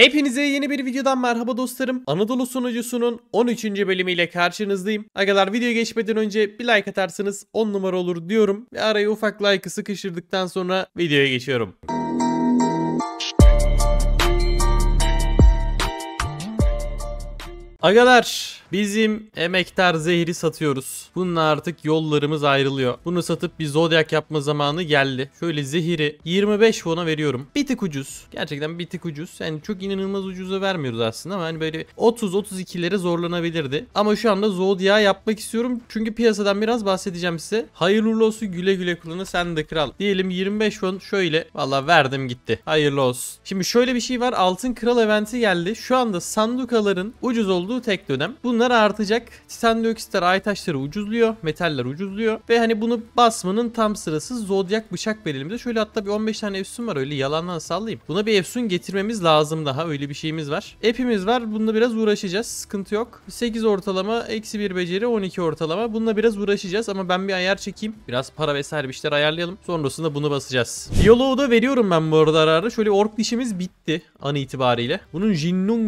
Hepinize yeni bir videodan merhaba dostlarım. Anadolu sunucusunun 13. bölümüyle karşınızdayım. Agalar video geçmeden önce bir like atarsanız 10 numara olur diyorum. Ve araya ufak like'ı sıkıştırdıktan sonra videoya geçiyorum. Agalar bizim emektar zehri satıyoruz. Bununla artık yollarımız ayrılıyor. Bunu satıp bir zodyak yapma zamanı geldi. Şöyle zehiri 25 fona veriyorum. Bir tık ucuz. Gerçekten bir tık ucuz. Yani çok inanılmaz ucuza vermiyoruz aslında ama hani böyle 30-32'lere zorlanabilirdi. Ama şu anda zodya yapmak istiyorum. Çünkü piyasadan biraz bahsedeceğim size. Hayırlı olsun güle güle kullanı sen de kral. Diyelim 25 fon şöyle. Valla verdim gitti. Hayırlı olsun. Şimdi şöyle bir şey var. Altın Kral eventi geldi. Şu anda sandukaların ucuz olduğu olduğu tek dönem. Bunlar artacak. Titan dioksitler, ay taşları ucuzluyor. Metaller ucuzluyor. Ve hani bunu basmanın tam sırası Zodyak bıçak verelim de. Şöyle hatta bir 15 tane efsun var öyle yalandan sallayayım. Buna bir efsun getirmemiz lazım daha. Öyle bir şeyimiz var. Epimiz var. Bununla biraz uğraşacağız. Sıkıntı yok. 8 ortalama, eksi 1 beceri, 12 ortalama. Bununla biraz uğraşacağız ama ben bir ayar çekeyim. Biraz para vesaire bir şeyler ayarlayalım. Sonrasında bunu basacağız. Diyaloğu da veriyorum ben bu arada ara ara. Şöyle ork dişimiz bitti an itibariyle. Bunun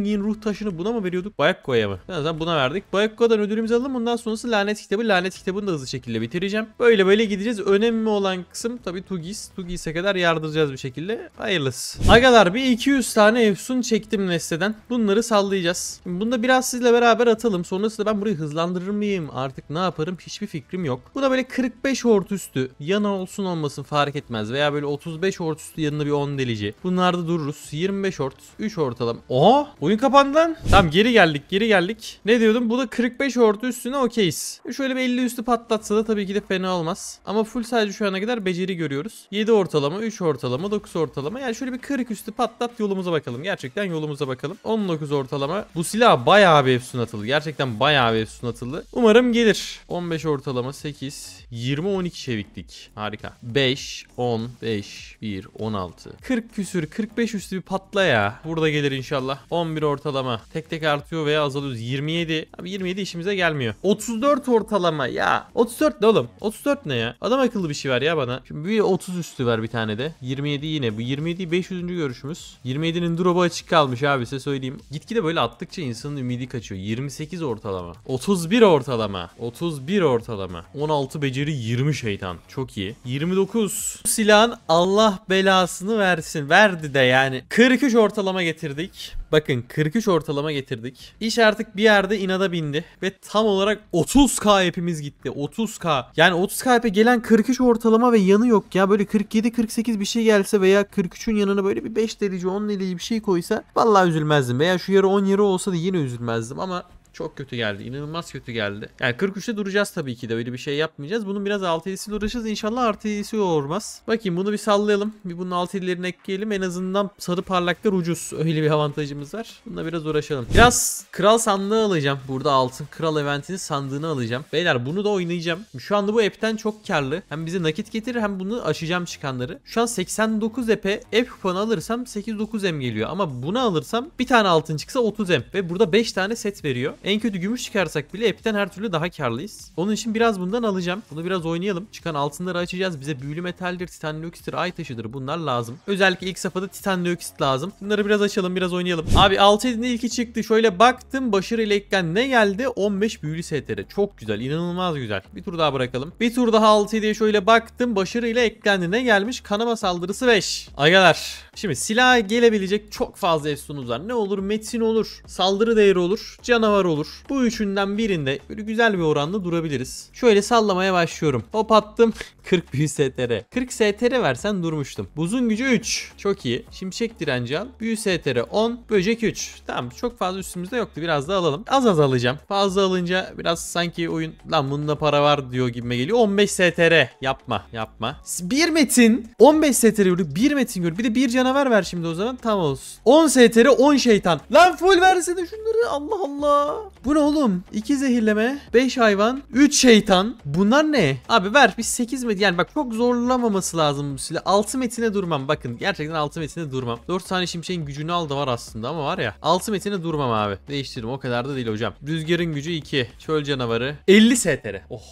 Yin ruh taşını buna mı veriyorduk? Bayak Baekko'ya mı? En azından buna verdik. Baekko'dan ödülümüzü alalım. Bundan sonrası lanet kitabı. Lanet kitabını da hızlı şekilde bitireceğim. Böyle böyle gideceğiz. Önemli olan kısım tabii Tugis. Tugis'e kadar yardıracağız bir şekilde. Hayırlısı. Agalar bir 200 tane efsun çektim nesneden. Bunları sallayacağız. Şimdi bunu da biraz sizle beraber atalım. Sonrasında ben burayı hızlandırır mıyım? Artık ne yaparım? Hiçbir fikrim yok. Bu da böyle 45 hort üstü. Yana olsun olmasın fark etmez. Veya böyle 35 hort üstü yanına bir 10 delici. Bunlarda dururuz. 25 hort. 3 ortalama. Oha! Oyun kapandı lan. Tamam geri geldik. Geri geri geldik. Ne diyordum? Bu da 45 ordu üstüne okeyiz. Şöyle bir 50 üstü patlatsa da tabii ki de fena olmaz. Ama full sadece şu ana kadar beceri görüyoruz. 7 ortalama, 3 ortalama, 9 ortalama. Yani şöyle bir 40 üstü patlat yolumuza bakalım. Gerçekten yolumuza bakalım. 19 ortalama. Bu silah bayağı bir efsun atıldı. Gerçekten bayağı bir efsun atıldı. Umarım gelir. 15 ortalama, 8, 20, 12 çeviklik. Harika. 5, 10, 5, 1, 16. 40 küsür, 45 üstü bir patla ya. Burada gelir inşallah. 11 ortalama. Tek tek artıyor veya azalıyoruz. 27. Abi 27 işimize gelmiyor. 34 ortalama ya. 34 ne oğlum? 34 ne ya? Adam akıllı bir şey var ya bana. Şimdi bir 30 üstü ver bir tane de. 27 yine. Bu 27 500. görüşümüz. 27'nin drop'u açık kalmış abi size söyleyeyim. Gitgide böyle attıkça insanın ümidi kaçıyor. 28 ortalama. 31 ortalama. 31 ortalama. 16 beceri 20 şeytan. Çok iyi. 29. Bu silahın Allah belasını versin. Verdi de yani. 43 ortalama getirdik. Bakın 43 ortalama getirdik. İş artık bir yerde inada bindi. Ve tam olarak 30k hepimiz gitti. 30k. Yani 30k hepe gelen 43 ortalama ve yanı yok ya. Böyle 47-48 bir şey gelse veya 43'ün yanına böyle bir 5 derece, 10 delici bir şey koysa. Vallahi üzülmezdim. Veya şu yarı 10 yarı olsa da yine üzülmezdim ama çok kötü geldi. İnanılmaz kötü geldi. Yani 43'te duracağız tabii ki de. Öyle bir şey yapmayacağız. Bunun biraz 6 7'siyle uğraşırız. İnşallah artı 7'si olmaz. Bakayım bunu bir sallayalım. Bir bunun 6 7'lerini ekleyelim. En azından sarı parlaklar ucuz. Öyle bir avantajımız var. Bununla biraz uğraşalım. Biraz kral sandığı alacağım. Burada altın kral eventinin sandığını alacağım. Beyler bunu da oynayacağım. Şu anda bu app'ten çok karlı. Hem bize nakit getirir hem bunu aşacağım çıkanları. Şu an 89 epe app kuponu alırsam 8-9 em geliyor. Ama bunu alırsam bir tane altın çıksa 30 em. Ve burada 5 tane set veriyor. En kötü gümüş çıkarsak bile epten her türlü daha karlıyız. Onun için biraz bundan alacağım. Bunu biraz oynayalım. Çıkan altınları açacağız. Bize büyülü metaldir, titanlökstir, ay taşıdır bunlar lazım. Özellikle ilk safhada titanlöksit lazım. Bunları biraz açalım, biraz oynayalım. Abi 6 edinde ilki çıktı. Şöyle baktım başarı ilekken ne geldi? 15 büyülü STR. Çok güzel, inanılmaz güzel. Bir tur daha bırakalım. Bir tur daha 6 7'ye şöyle baktım. Başarı ile eklendi. Ne gelmiş? Kanama saldırısı 5. Agalar Şimdi silah gelebilecek çok fazla efsunuz var. Ne olur? Metin olur. Saldırı değeri olur. Canavar olur. Bu üçünden birinde böyle güzel bir oranda durabiliriz. Şöyle sallamaya başlıyorum. Hop attım. 40 büyü STR. 40 STR versen durmuştum. Buzun gücü 3. Çok iyi. Şimşek direnci al. Büyü STR 10. Böcek 3. Tamam çok fazla üstümüzde yoktu. Biraz da alalım. Az az alacağım. Fazla alınca biraz sanki oyun lan bunda para var diyor gibime geliyor. 15 STR. Yapma yapma. Bir metin 15 STR görüyor. Bir metin görüyor. Bir de bir canavar canavar ver şimdi o zaman tam olsun. 10 STR 10 şeytan. Lan full versene şunları Allah Allah. Bu ne oğlum? 2 zehirleme 5 hayvan 3 şeytan. Bunlar ne? Abi ver biz 8 metin yani bak çok zorlamaması lazım bu silah. 6 metine durmam bakın gerçekten 6 metine durmam. 4 tane şimşeğin gücünü al da var aslında ama var ya 6 metine durmam abi. Değiştirdim o kadar da değil hocam. Rüzgarın gücü 2. Çöl canavarı 50 STR. Oh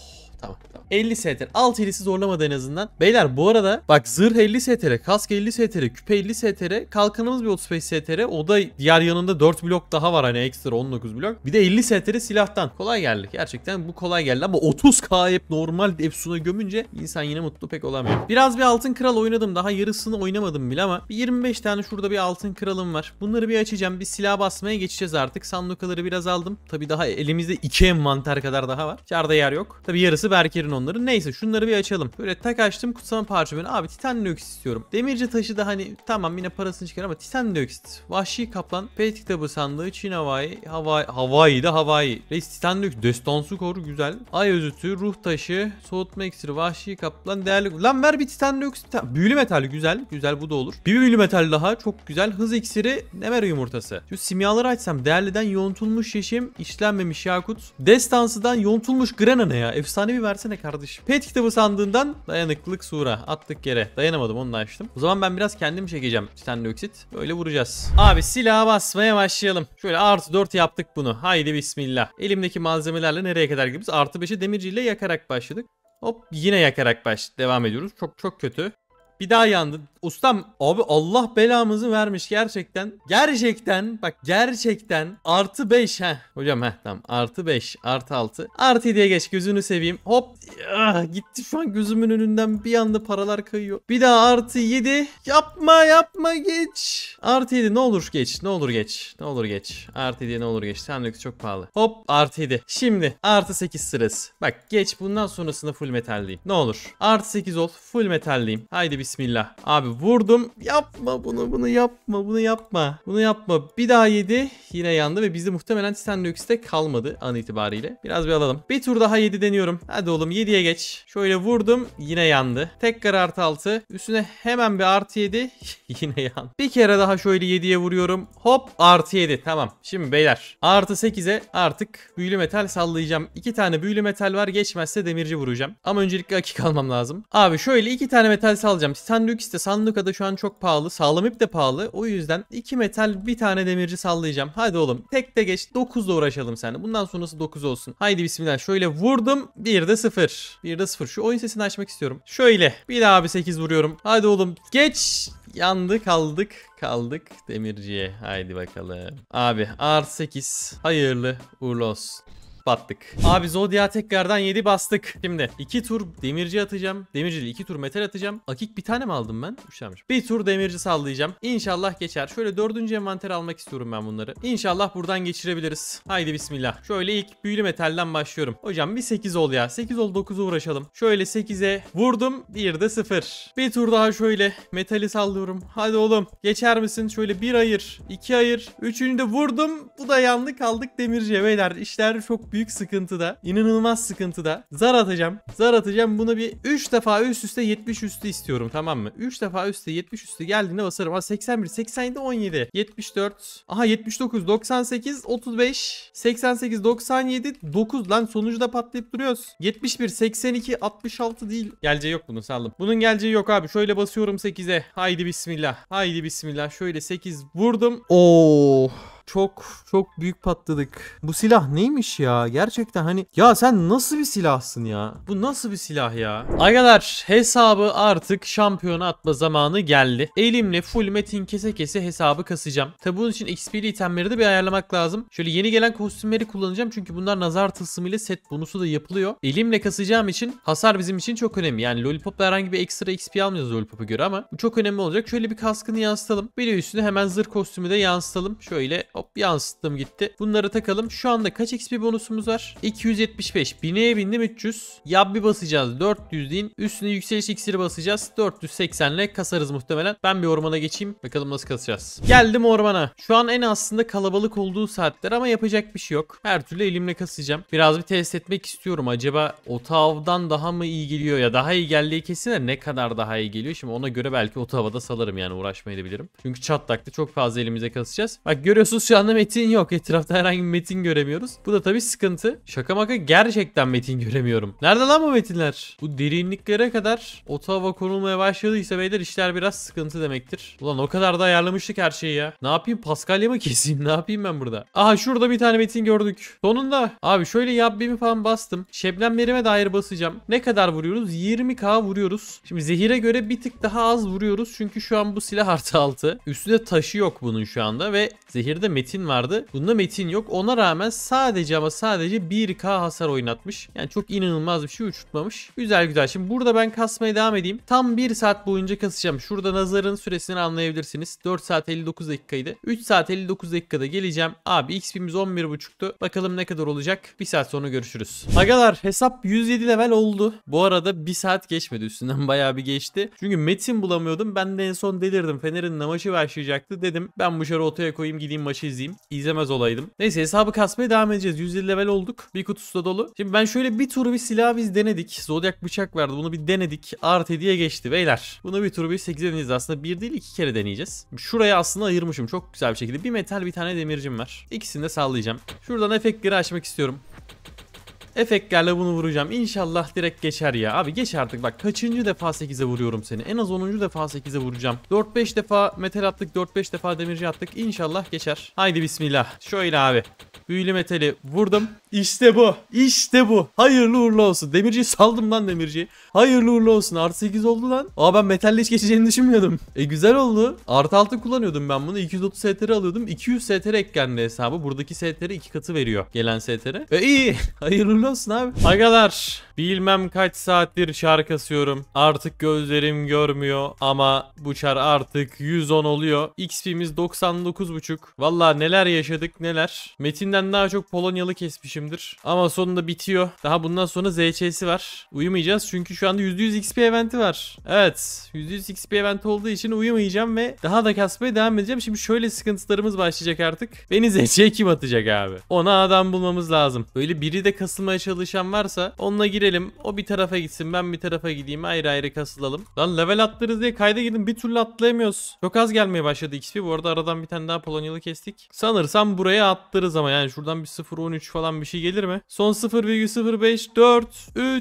tamam. 50 STR. Alt hilisi zorlamadı en azından. Beyler bu arada bak zırh 50 STR, kask 50 STR, küpe 50 STR, kalkanımız bir 35 STR. O da diğer yanında 4 blok daha var hani ekstra 19 blok. Bir de 50 STR silahtan. Kolay geldi. Gerçekten bu kolay geldi ama 30k hep normal Epsun'a gömünce insan yine mutlu pek olamıyor. Biraz bir altın kral oynadım. Daha yarısını oynamadım bile ama bir 25 tane şurada bir altın kralım var. Bunları bir açacağım. Bir silah basmaya geçeceğiz artık. Sandukaları biraz aldım. Tabi daha elimizde 2 envanter kadar daha var. Çarda yer yok. Tabi yarısı Berker'in onları. Neyse şunları bir açalım. Böyle tak açtım kutsama parçalarını. Abi titan nöks istiyorum. Demirci taşı da hani tamam yine parasını çıkar ama titan nöks. Vahşi kaplan. Pet kitabı sandığı. Çin havai. Havai. Havai'de havai. Reis titan nöks. Destansı koru güzel. Ay özütü. Ruh taşı. Soğutma iksiri. Vahşi kaplan. Değerli. Lan ver bir titan nöks. Büyülü metal güzel. Güzel bu da olur. Bir büyülü metal daha. Çok güzel. Hız iksiri. Ne ver yumurtası. Şu simyaları açsam. Değerliden yontulmuş yeşim. işlenmemiş yakut. Destansıdan yontulmuş grana ya? Efsane bir versene kardeşim kardeşim. Pet kitabı sandığından dayanıklılık sura. Attık yere. Dayanamadım onu da açtım. O zaman ben biraz kendim çekeceğim stendioksit. Böyle vuracağız. Abi silaha basmaya başlayalım. Şöyle artı 4 yaptık bunu. Haydi bismillah. Elimdeki malzemelerle nereye kadar gidiyoruz? Artı 5'e demirciyle yakarak başladık. Hop yine yakarak baş devam ediyoruz. Çok çok kötü. Bir daha yandı. Ustam abi Allah belamızı vermiş gerçekten. Gerçekten bak gerçekten artı 5 heh. Hocam heh tamam artı 5 artı 6. Artı diye geç gözünü seveyim. Hop ah, gitti şu an gözümün önünden bir anda paralar kayıyor. Bir daha artı 7. Yapma yapma geç. Artı 7 ne olur geç ne olur geç ne olur geç. Artı 7 ne olur geç. Tam çok pahalı. Hop artı 7. Şimdi artı 8 sırası. Bak geç bundan sonrasında full metalliyim. Ne olur. Artı 8 ol full metalliyim. Haydi bir bismillah. Abi vurdum. Yapma bunu bunu yapma bunu yapma. Bunu yapma. Bir daha yedi. Yine yandı ve bizde muhtemelen Stenlöx'te kalmadı an itibariyle. Biraz bir alalım. Bir tur daha yedi deniyorum. Hadi oğlum yediye geç. Şöyle vurdum. Yine yandı. Tekrar artı altı. Üstüne hemen bir artı yedi, yine yandı. Bir kere daha şöyle yediye vuruyorum. Hop artı yedi Tamam. Şimdi beyler artı sekize artık büyülü metal sallayacağım. İki tane büyülü metal var. Geçmezse demirci vuracağım. Ama öncelikle akik almam lazım. Abi şöyle iki tane metal sallayacağım. Sandık iste sandıka da şu an çok pahalı. Sağlam ip de pahalı. O yüzden 2 metal bir tane demirci sallayacağım. Hadi oğlum tek de geç 9'la uğraşalım sen. Bundan sonrası 9 olsun. Haydi bismillah. Şöyle vurdum. 1'de 0. de 0. Şu oyun sesini açmak istiyorum. Şöyle. Bir daha bir 8 vuruyorum. Hadi oğlum geç. Yandı kaldık kaldık demirciye. Haydi bakalım. Abi R8 hayırlı uğurlu olsun. Battık. Abi Zodya tekrardan 7 bastık. Şimdi 2 tur demirci atacağım. Demircili 2 tur metal atacağım. Akik bir tane mi aldım ben? 3 Bir tur demirci sallayacağım. İnşallah geçer. Şöyle 4. envanter almak istiyorum ben bunları. İnşallah buradan geçirebiliriz. Haydi bismillah. Şöyle ilk büyülü metalden başlıyorum. Hocam bir 8 ol ya. 8 ol 9'a uğraşalım. Şöyle 8'e vurdum. Bir de 0. Bir tur daha şöyle metali sallıyorum. Hadi oğlum. Geçer misin? Şöyle bir ayır. iki ayır. Üçünü de vurdum. Bu da yandı kaldık demirciye beyler. İşler çok çok büyük sıkıntıda, inanılmaz sıkıntıda zar atacağım. Zar atacağım. Bunu bir 3 defa üst üste 70 üstü istiyorum tamam mı? 3 defa üstte 70 üstü geldiğinde basarım. Aa 81, 87, 17, 74, aha 79, 98, 35, 88, 97, 9 lan sonucu da patlayıp duruyoruz. 71, 82, 66 değil. Geleceği yok bunu saldım. Bunun geleceği yok abi. Şöyle basıyorum 8'e. Haydi bismillah. Haydi bismillah. Şöyle 8 vurdum. Oo. Oh çok çok büyük patladık. Bu silah neymiş ya? Gerçekten hani ya sen nasıl bir silahsın ya? Bu nasıl bir silah ya? Arkadaşlar hesabı artık şampiyona atma zamanı geldi. Elimle full metin kese kese hesabı kasacağım. Tabi bunun için XP'li itemleri de bir ayarlamak lazım. Şöyle yeni gelen kostümleri kullanacağım çünkü bunlar nazar tılsımıyla set bonusu da yapılıyor. Elimle kasacağım için hasar bizim için çok önemli. Yani Lollipop'la herhangi bir ekstra XP almayacağız Lollipop'a göre ama bu çok önemli olacak. Şöyle bir kaskını yansıtalım. Bir de üstüne hemen zırh kostümü de yansıtalım. Şöyle Hop yansıttım gitti. Bunları takalım. Şu anda kaç XP bonusumuz var? 275. Bineğe bindim 300. bir basacağız 400 deyin. Üstüne yükseliş iksiri basacağız. 480 ile kasarız muhtemelen. Ben bir ormana geçeyim. Bakalım nasıl kasacağız. Geldim ormana. Şu an en aslında kalabalık olduğu saatler ama yapacak bir şey yok. Her türlü elimle kasacağım. Biraz bir test etmek istiyorum. Acaba Otav'dan daha mı iyi geliyor ya daha iyi geldiği kesin de ne kadar daha iyi geliyor. Şimdi ona göre belki otavada salarım yani uğraşmayabilirim. Çünkü çatlakta çok fazla elimize kasacağız. Bak görüyorsunuz şu anda metin yok. Etrafta herhangi bir metin göremiyoruz. Bu da tabii sıkıntı. Şaka maka gerçekten metin göremiyorum. Nerede lan bu metinler? Bu derinliklere kadar Ottawa konulmaya başladıysa beyler işler biraz sıkıntı demektir. Ulan o kadar da ayarlamıştık her şeyi ya. Ne yapayım Paskalya mı keseyim? Ne yapayım ben burada? Aha şurada bir tane metin gördük. Sonunda abi şöyle yabbimi falan bastım. Şebnemlerime dair basacağım. Ne kadar vuruyoruz? 20k vuruyoruz. Şimdi zehire göre bir tık daha az vuruyoruz. Çünkü şu an bu silah artı altı. Üstünde taşı yok bunun şu anda ve zehirde Metin vardı. Bunda Metin yok. Ona rağmen sadece ama sadece 1K hasar oynatmış. Yani çok inanılmaz bir şey uçurtmamış. Güzel güzel. Şimdi burada ben kasmaya devam edeyim. Tam 1 saat boyunca kasacağım. Şurada nazarın süresini anlayabilirsiniz. 4 saat 59 dakikaydı. 3 saat 59 dakikada geleceğim. Abi XP'miz 11.5'tu. Bakalım ne kadar olacak. 1 saat sonra görüşürüz. Agalar hesap 107 level oldu. Bu arada 1 saat geçmedi üstünden bayağı bir geçti. Çünkü metin bulamıyordum. Ben de en son delirdim. Fener'in namaşı başlayacaktı. Dedim ben bu şarı otoya koyayım gideyim maçı maçı İzlemez olaydım. Neyse hesabı kasmaya devam edeceğiz. 150 level olduk. Bir kutusu da dolu. Şimdi ben şöyle bir turu bir silah biz denedik. Zodiac bıçak vardı. Bunu bir denedik. Art hediye geçti beyler. Bunu bir turu bir 8 deneyeceğiz. Aslında bir değil iki kere deneyeceğiz. Şuraya aslında ayırmışım. Çok güzel bir şekilde. Bir metal bir tane demircim var. İkisini de sallayacağım. Şuradan efektleri açmak istiyorum. Efektlerle bunu vuracağım. İnşallah direkt geçer ya. Abi geç artık bak kaçıncı defa 8'e vuruyorum seni. En az 10. defa 8'e vuracağım. 4-5 defa metal attık 4-5 defa demirci attık. İnşallah geçer. Haydi bismillah. Şöyle abi büyülü metali vurdum. İşte bu. İşte bu. Hayırlı uğurlu olsun. Demirciyi saldım lan demirciyi. Hayırlı uğurlu olsun. Artı 8 oldu lan. Aa ben metalle hiç geçeceğini düşünmüyordum. E güzel oldu. Artı 6 kullanıyordum ben bunu. 230 STR alıyordum. 200 STR eklendi hesabı. Buradaki STR iki katı veriyor. Gelen STR. E iyi. Hayırlı uğurlu olsun abi. Agalar. Bilmem kaç saattir çar kasıyorum. Artık gözlerim görmüyor ama bu çar artık 110 oluyor. XP'miz 99.5. Valla neler yaşadık neler. Metinden Muhtemelen daha çok Polonyalı kesmişimdir. Ama sonunda bitiyor. Daha bundan sonra ZC'si var. Uyumayacağız çünkü şu anda %100 XP eventi var. Evet. %100 XP event olduğu için uyumayacağım ve daha da kasmaya devam edeceğim. Şimdi şöyle sıkıntılarımız başlayacak artık. Beni ZC'ye kim atacak abi? Ona adam bulmamız lazım. Böyle biri de kasılmaya çalışan varsa onunla girelim. O bir tarafa gitsin ben bir tarafa gideyim. Ayrı ayrı kasılalım. Lan level attırız diye kayda girdim. Bir türlü atlayamıyoruz. Çok az gelmeye başladı XP. Bu arada aradan bir tane daha Polonyalı kestik. Sanırsam buraya attırız ama yani şuradan bir 0.13 falan bir şey gelir mi? Son 0.05 4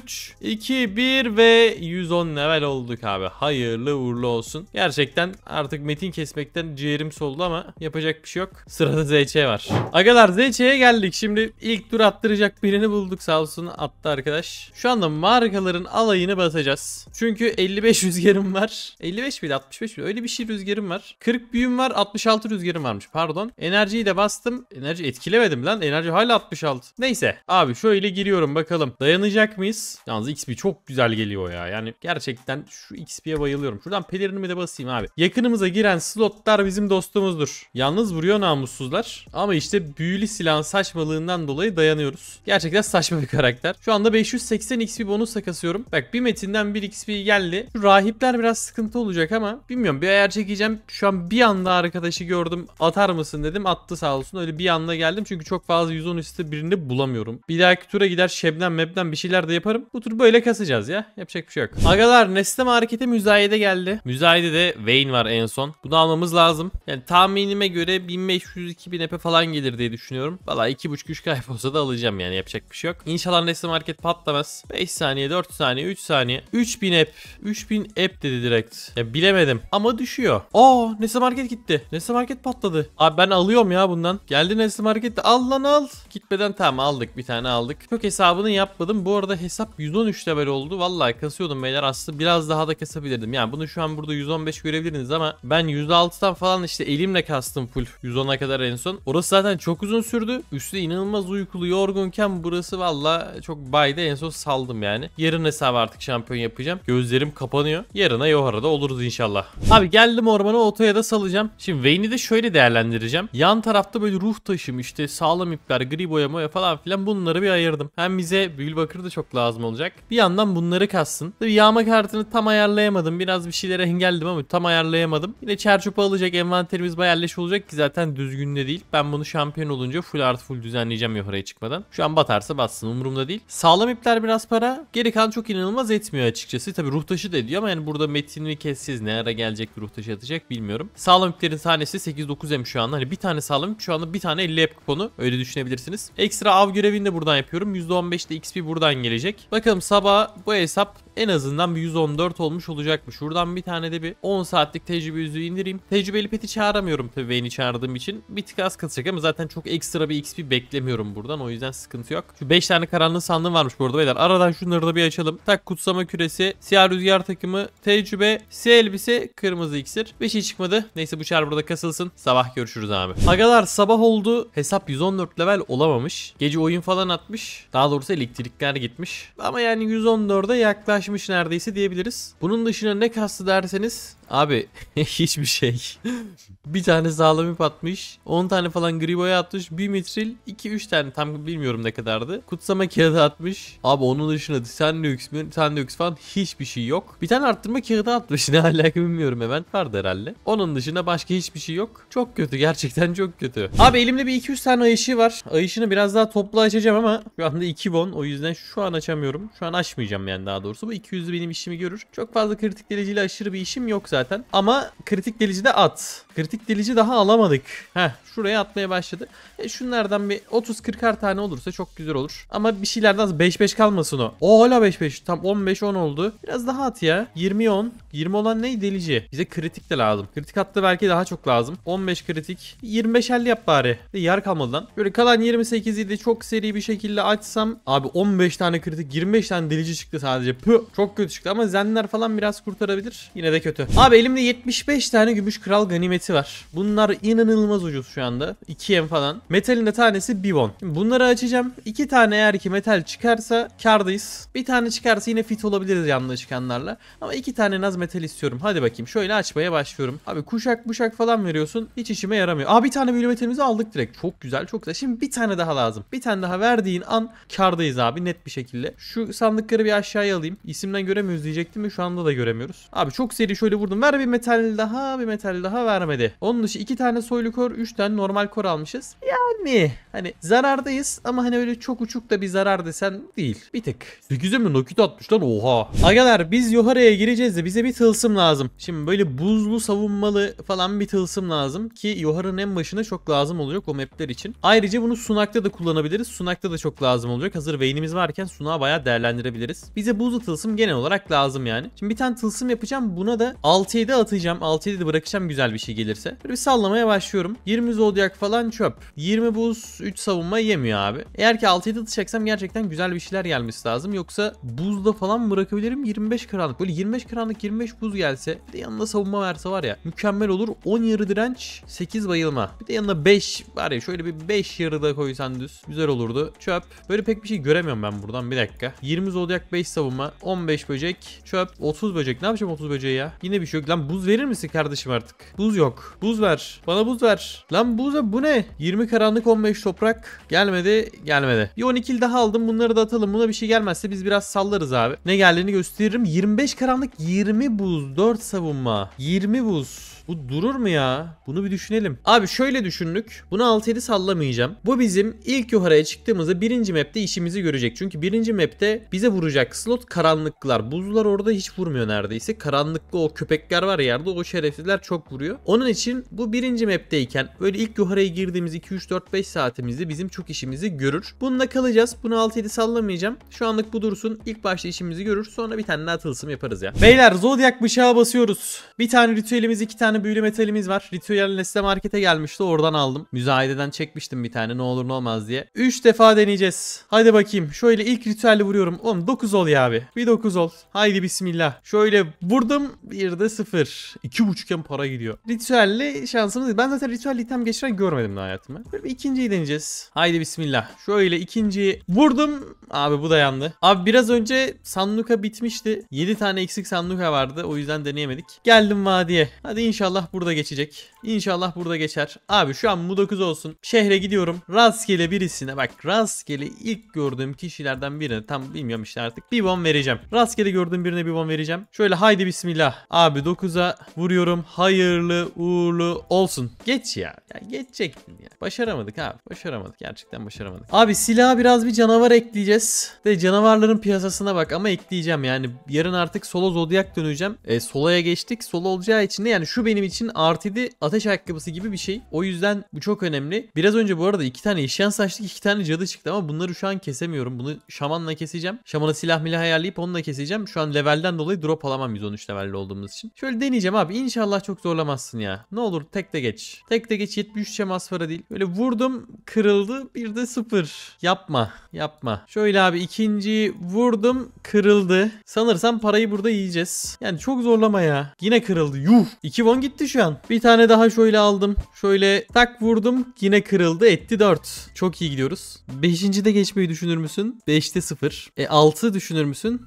3 2 1 ve 110 level olduk abi. Hayırlı uğurlu olsun. Gerçekten artık metin kesmekten ciğerim soldu ama yapacak bir şey yok. Sırada ZC var. Agalar ZC'ye geldik. Şimdi ilk tur attıracak birini bulduk sağ olsun attı arkadaş. Şu anda markaların alayını basacağız. Çünkü 55 rüzgarım var. 55 miydi 65 miydi öyle bir şey rüzgarım var. 40 büyüm var 66 rüzgarım varmış pardon. Enerjiyi de bastım. Enerji etkilemedi Giremedim lan. Enerji hala 66. Neyse. Abi şöyle giriyorum bakalım. Dayanacak mıyız? Yalnız XP çok güzel geliyor ya. Yani gerçekten şu XP'ye bayılıyorum. Şuradan pelerinimi de basayım abi. Yakınımıza giren slotlar bizim dostumuzdur. Yalnız vuruyor namussuzlar. Ama işte büyülü silahın saçmalığından dolayı dayanıyoruz. Gerçekten saçma bir karakter. Şu anda 580 XP bonusla kasıyorum. Bak bir metinden bir XP geldi. Şu rahipler biraz sıkıntı olacak ama bilmiyorum bir ayar çekeceğim. Şu an bir anda arkadaşı gördüm. Atar mısın dedim. Attı sağ olsun. Öyle bir anda geldim çünkü çünkü çok fazla 110 üstü birinde bulamıyorum. Bir dahaki tura gider şebnem mebnem bir şeyler de yaparım. Bu tur böyle kasacağız ya. Yapacak bir şey yok. Agalar Nestem harekete müzayede geldi. Müzayede de Vayne var en son. Bunu almamız lazım. Yani tahminime göre 1500-2000 epe falan gelir diye düşünüyorum. Valla 2.5-3 kaybolsa da alacağım yani yapacak bir şey yok. İnşallah Nestem market patlamaz. 5 saniye, 4 saniye, 3 saniye. 3000 ep, 3000 ep dedi direkt. Ya bilemedim ama düşüyor. Oo, Nestem market gitti. Nestem market patladı. Abi ben alıyorum ya bundan. Geldi Nestem hareket de al lan al. Gitmeden tamam aldık bir tane aldık. Çok hesabını yapmadım. Bu arada hesap 113 level oldu. Vallahi kasıyordum beyler. Aslında biraz daha da kasabilirdim. Yani bunu şu an burada 115 görebilirsiniz ama ben %6'dan falan işte elimle kastım full. 110'a kadar en son. Orası zaten çok uzun sürdü. Üstü inanılmaz uykulu yorgunken burası valla çok bayda en son saldım yani. Yarın hesabı artık şampiyon yapacağım. Gözlerim kapanıyor. Yarına Yohara'da oluruz inşallah. Abi geldim ormana otoya da salacağım. Şimdi Vayne'i de şöyle değerlendireceğim. Yan tarafta böyle ruh taşım işte sağlam ipler, gri boyama moya falan filan bunları bir ayırdım. Hem bize büyül bakır da çok lazım olacak. Bir yandan bunları kassın. Tabii yağma kartını tam ayarlayamadım. Biraz bir şeylere engelledim ama tam ayarlayamadım. Yine çerçöpe alacak envanterimiz bayağı olacak ki zaten düzgün de değil. Ben bunu şampiyon olunca full art full düzenleyeceğim yukarıya çıkmadan. Şu an batarsa batsın umurumda değil. Sağlam ipler biraz para. Geri kalan çok inanılmaz etmiyor açıkçası. Tabi ruh taşı da ediyor ama yani burada metinini kessiz ne ara gelecek bir ruh taşı atacak bilmiyorum. Sağlam iplerin tanesi 8-9 M şu an Hani bir tane sağlam ip şu anda bir tane 50 hep kuponu. Öyle düşünebilirsiniz. Ekstra av görevini de buradan yapıyorum. %15 de XP buradan gelecek. Bakalım sabah bu hesap en azından bir 114 olmuş olacakmış. Şuradan bir tane de bir 10 saatlik tecrübe yüzüğü indireyim. Tecrübeli peti çağıramıyorum tabii Vayne'i çağırdığım için. Bir tık az kasacak ama zaten çok ekstra bir XP beklemiyorum buradan. O yüzden sıkıntı yok. Şu 5 tane karanlık sandığım varmış burada arada beyler. Aradan şunları da bir açalım. Tak kutsama küresi, siyah rüzgar takımı, tecrübe, siyah elbise, kırmızı iksir. Bir şey çıkmadı. Neyse bu çağır burada kasılsın. Sabah görüşürüz abi. Agalar sabah oldu. Hesap 114 level olamamış. Gece oyun falan atmış. Daha doğrusu elektrikler gitmiş. Ama yani 114'e yaklaşmış aşmış neredeyse diyebiliriz. Bunun dışında ne kastı derseniz abi hiçbir şey. bir tane sağlamip atmış. 10 tane falan gri boya atmış. 1 mitril 2-3 tane tam bilmiyorum ne kadardı. Kutsama kağıdı atmış. Abi onun dışında sen Senlux, Senlux falan hiçbir şey yok. Bir tane arttırma kağıdı atmış. Ne alaka bilmiyorum hemen. Vardı herhalde. Onun dışında başka hiçbir şey yok. Çok kötü gerçekten çok kötü. Abi elimde bir 2-3 tane ayışı var. Ayışını biraz daha toplu açacağım ama şu anda 2 bon. O yüzden şu an açamıyorum. Şu an açmayacağım yani daha doğrusu bu 200'lü benim işimi görür. Çok fazla kritik deliciyle aşırı bir işim yok zaten. Ama kritik delici de at. Kritik delici daha alamadık. Heh şuraya atmaya başladı. E şunlardan bir 30-40'ar tane olursa çok güzel olur. Ama bir şeylerden az 5-5 kalmasın o. O hala 5-5. Tam 15-10 oldu. Biraz daha at ya. 20-10. 20 olan ne delici? Bize kritik de lazım. Kritik hatta belki daha çok lazım. 15 kritik. 25-50 yap bari. De yer kalmadı lan. Böyle kalan 28'i de çok seri bir şekilde açsam. Abi 15 tane kritik 25 tane delici çıktı sadece. Pü çok kötü çıktı ama zenler falan biraz kurtarabilir. Yine de kötü. Abi elimde 75 tane gümüş kral ganimeti var. Bunlar inanılmaz ucuz şu anda. 2M falan. Metalin de tanesi 1 won. Bunları açacağım. 2 tane eğer ki metal çıkarsa kardayız. Bir tane çıkarsa yine fit olabiliriz yanına çıkanlarla. Ama 2 tane naz metal istiyorum. Hadi bakayım. Şöyle açmaya başlıyorum. Abi kuşak buşak falan veriyorsun. Hiç işime yaramıyor. Aa bir tane büyülü metalimizi aldık direkt. Çok güzel çok güzel. Şimdi bir tane daha lazım. Bir tane daha verdiğin an kardayız abi net bir şekilde. Şu sandıkları bir aşağıya alayım. İsimden göremiyoruz diyecektim mi? Şu anda da göremiyoruz. Abi çok seri şöyle vurdum. Ver bir metal daha, bir metal daha vermedi. Onun dışı iki tane soylu kor, üç tane normal kor almışız. Yani hani zarardayız ama hani öyle çok uçuk da bir zarar desen değil. Bir tek 8'e mi nakit atmış lan? Oha. Agalar biz Yohara'ya gireceğiz de bize bir tılsım lazım. Şimdi böyle buzlu savunmalı falan bir tılsım lazım ki Yohara'nın en başına çok lazım olacak o mapler için. Ayrıca bunu sunakta da kullanabiliriz. Sunakta da çok lazım olacak. Hazır Vayne'imiz varken sunağı bayağı değerlendirebiliriz. Bize buzlu tılsım Tılsım genel olarak lazım yani. Şimdi bir tane tılsım yapacağım. Buna da 6-7 atacağım. 6-7 de bırakacağım güzel bir şey gelirse. Böyle bir sallamaya başlıyorum. 20 zodyak falan çöp. 20 buz 3 savunma yemiyor abi. Eğer ki 6-7 atacaksam gerçekten güzel bir şeyler gelmesi lazım. Yoksa buzda falan bırakabilirim 25 karanlık. Böyle 25 karanlık 25 buz gelse bir de yanında savunma verse var ya mükemmel olur. 10 yarı direnç 8 bayılma. Bir de yanında 5 var ya şöyle bir 5 yarı da koysan düz. Güzel olurdu. Çöp. Böyle pek bir şey göremiyorum ben buradan. Bir dakika. 20 zodyak 5 savunma. 15 böcek, çöp, 30 böcek. Ne yapacağım 30 böceği ya? Yine bir şey yok. Lan buz verir misin kardeşim artık? Buz yok. Buz ver. Bana buz ver. Lan buz ver. Bu ne? 20 karanlık 15 toprak. Gelmedi. Gelmedi. Bir 12 daha aldım. Bunları da atalım. Buna bir şey gelmezse biz biraz sallarız abi. Ne geldiğini gösteririm. 25 karanlık 20 buz. 4 savunma. 20 buz. Bu durur mu ya? Bunu bir düşünelim. Abi şöyle düşündük. Bunu 6-7 sallamayacağım. Bu bizim ilk yukarıya çıktığımızda birinci map'te işimizi görecek. Çünkü birinci map'te bize vuracak slot karanlık karanlıklar. Buzlar orada hiç vurmuyor neredeyse. Karanlıklı o köpekler var yerde o şerefsizler çok vuruyor. Onun için bu birinci map'teyken böyle ilk yuharaya girdiğimiz 2-3-4-5 saatimizde bizim çok işimizi görür. Bununla kalacağız. Bunu 6-7 sallamayacağım. Şu anlık bu dursun. İlk başta işimizi görür. Sonra bir tane daha yaparız ya. Beyler zodyak bıçağı basıyoruz. Bir tane ritüelimiz, iki tane büyülü metalimiz var. Ritüel Nesle Market'e gelmişti. Oradan aldım. Müzayededen çekmiştim bir tane ne olur ne olmaz diye. 3 defa deneyeceğiz. Hadi bakayım. Şöyle ilk ritüelle vuruyorum. Oğlum 9 ol ya abi. Bir 9 ol. Haydi bismillah. Şöyle vurdum. Bir de 0. 2.5'en para gidiyor. Ritüelli şansımız değil. Ben zaten ritüelli item geçiren görmedim de hayatımı. Böyle bir ikinciyi deneyeceğiz. Haydi bismillah. Şöyle ikinciyi vurdum. Abi bu dayandı. Abi biraz önce sanduka bitmişti. 7 tane eksik sanduka vardı. O yüzden deneyemedik. Geldim vadiye. Hadi inşallah burada geçecek. İnşallah burada geçer. Abi şu an mu 9 olsun. Şehre gidiyorum. Rastgele birisine bak rastgele ilk gördüğüm kişilerden birine tam bilmiyorum işte artık. Bir bomb vereceğim vereceğim. Rastgele gördüğüm birine bir ban vereceğim. Şöyle haydi bismillah. Abi 9'a vuruyorum. Hayırlı uğurlu olsun. Geç ya. ya geçecektim ya. Başaramadık abi. Başaramadık. Gerçekten başaramadık. Abi silaha biraz bir canavar ekleyeceğiz. De canavarların piyasasına bak ama ekleyeceğim yani. Yarın artık solo zodyak döneceğim. E, solaya geçtik. Solo olacağı için de yani şu benim için artidi ateş ayakkabısı gibi bir şey. O yüzden bu çok önemli. Biraz önce bu arada iki tane işyan saçlık iki tane cadı çıktı ama bunları şu an kesemiyorum. Bunu şamanla keseceğim. Şamana silah milah ayarlayıp onu onunla keseceğim. Şu an levelden dolayı drop alamam 113 levelli olduğumuz için. Şöyle deneyeceğim abi. İnşallah çok zorlamazsın ya. Ne olur tek de geç. Tek de geç 73 şemas para değil. Böyle vurdum kırıldı bir de sıfır. Yapma yapma. Şöyle abi ikinci vurdum kırıldı. Sanırsam parayı burada yiyeceğiz. Yani çok zorlama ya. Yine kırıldı yuh. 2 won gitti şu an. Bir tane daha şöyle aldım. Şöyle tak vurdum yine kırıldı etti 4. Çok iyi gidiyoruz. 5. de geçmeyi düşünür müsün? 5'te 0. E 6 düşünür müsün?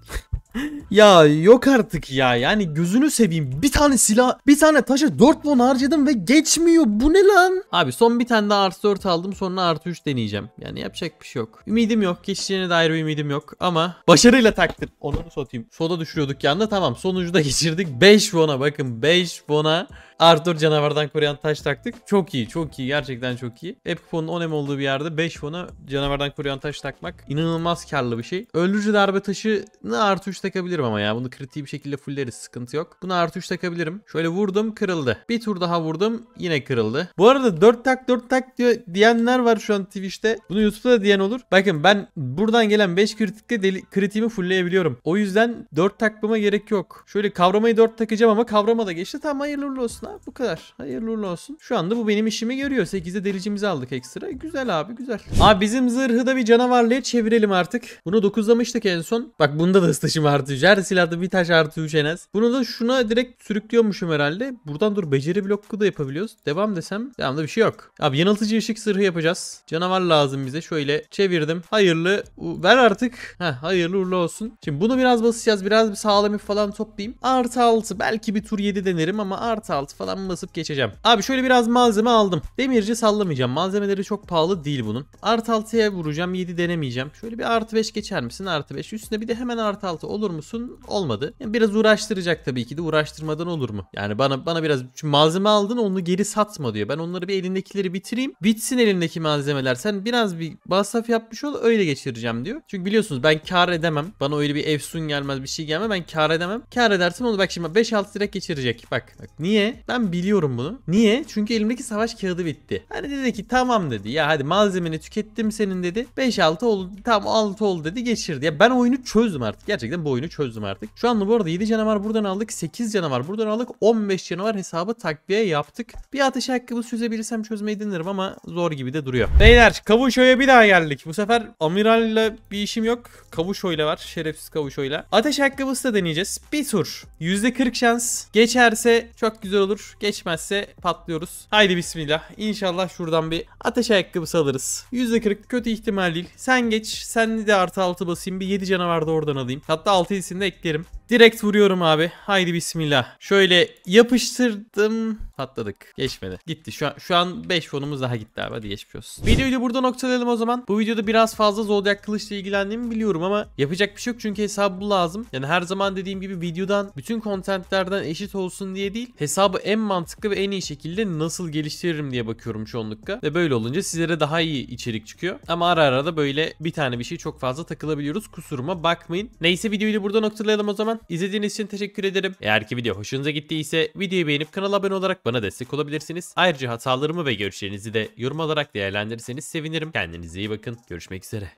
ya yok artık ya yani gözünü seveyim bir tane silah bir tane taşa 4 bon harcadım ve geçmiyor bu ne lan? Abi son bir tane daha artı 4 aldım sonra artı 3 deneyeceğim yani yapacak bir şey yok. Ümidim yok geçeceğine dair bir ümidim yok ama başarıyla takdir onu da satayım. Soda düşürüyorduk yanda tamam sonucu da geçirdik 5 bona bakın 5 bona Arthur canavardan koruyan taş taktık. Çok iyi çok iyi gerçekten çok iyi. Hep kuponun 10 m olduğu bir yerde 5 fona canavardan koruyan taş takmak inanılmaz karlı bir şey. Öldürücü darbe taşını artı 3 takabilirim ama ya bunu kritiği bir şekilde fulleriz sıkıntı yok. Bunu artı 3 takabilirim. Şöyle vurdum kırıldı. Bir tur daha vurdum yine kırıldı. Bu arada 4 tak 4 tak diyor, diyenler var şu an Twitch'te. Bunu YouTube'da da diyen olur. Bakın ben buradan gelen 5 kritikte deli, kritiğimi fullleyebiliyorum. O yüzden 4 takmama gerek yok. Şöyle kavramayı 4 takacağım ama kavrama da geçti. Tamam hayırlı olsun. Bu kadar. Hayırlı uğurlu olsun. Şu anda bu benim işimi görüyor. 8'de delicimizi aldık ekstra. Güzel abi güzel. Abi bizim zırhı da bir canavarlığa çevirelim artık. Bunu 9'lamıştık en son. Bak bunda da ıstaşım artıyor. Her silahta bir taş artıyor en Bunu da şuna direkt sürüklüyormuşum herhalde. Buradan dur beceri bloku da yapabiliyoruz. Devam desem. Devamda bir şey yok. Abi yanıltıcı ışık zırhı yapacağız. Canavar lazım bize. Şöyle çevirdim. Hayırlı. Ver artık. Heh, hayırlı uğurlu olsun. Şimdi bunu biraz basacağız. Biraz bir sağlamı falan toplayayım. Artı 6. Belki bir tur 7 denerim ama artı 6 falan basıp geçeceğim. Abi şöyle biraz malzeme aldım. Demirci sallamayacağım. Malzemeleri çok pahalı değil bunun. Artı altıya vuracağım. 7 denemeyeceğim. Şöyle bir artı 5 geçer misin? Artı 5. Üstüne bir de hemen artı 6 olur musun? Olmadı. Yani biraz uğraştıracak tabii ki de. Uğraştırmadan olur mu? Yani bana bana biraz Çünkü malzeme aldın onu geri satma diyor. Ben onları bir elindekileri bitireyim. Bitsin elindeki malzemeler. Sen biraz bir basaf yapmış ol öyle geçireceğim diyor. Çünkü biliyorsunuz ben kar edemem. Bana öyle bir efsun gelmez bir şey gelmez. Ben kar edemem. Kar edersem onu bak şimdi 5-6 direkt geçirecek. Bak, bak niye? Ben biliyorum bunu. Niye? Çünkü elimdeki savaş kağıdı bitti. Hani dedi ki tamam dedi. Ya hadi malzemeni tükettim senin dedi. 5-6 oldu. Tam 6 oldu dedi geçirdi. Ya ben oyunu çözdüm artık. Gerçekten bu oyunu çözdüm artık. Şu anda bu arada 7 canavar buradan aldık. 8 canavar buradan aldık. 15 canavar hesabı takviye yaptık. Bir ateş hakkımız çözebilirsem çözmeyi denerim ama zor gibi de duruyor. Beyler Kavuşo'ya bir daha geldik. Bu sefer Amiral'la bir işim yok. Kavuşo'yla var. Şerefsiz Kavuşo'yla. Ateş hakkımızı da deneyeceğiz. Bir tur. %40 şans. Geçerse çok güzel olur olur. Geçmezse patlıyoruz. Haydi bismillah. İnşallah şuradan bir ateş ayakkabısı alırız. %40 kötü ihtimal değil. Sen geç. Sen de artı 6 basayım. Bir 7 canavar da oradan alayım. Hatta 6 de eklerim. Direkt vuruyorum abi. Haydi bismillah. Şöyle yapıştırdım. Patladık. Geçmedi. Gitti. Şu an, şu an 5 fonumuz daha gitti abi. Hadi geçmiş olsun. Videoyu burada noktalayalım o zaman. Bu videoda biraz fazla Zodiac kılıçla ilgilendiğimi biliyorum ama yapacak bir şey yok çünkü hesabı lazım. Yani her zaman dediğim gibi videodan bütün kontentlerden eşit olsun diye değil. Hesabı en mantıklı ve en iyi şekilde nasıl geliştiririm diye bakıyorum çoğunlukla. Ve böyle olunca sizlere daha iyi içerik çıkıyor. Ama ara ara da böyle bir tane bir şey çok fazla takılabiliyoruz. Kusuruma bakmayın. Neyse videoyu burada noktalayalım o zaman. İzlediğiniz için teşekkür ederim. Eğer ki video hoşunuza gittiyse videoyu beğenip kanala abone olarak bana destek olabilirsiniz. Ayrıca hatalarımı ve görüşlerinizi de yorum olarak değerlendirirseniz sevinirim. Kendinize iyi bakın. Görüşmek üzere.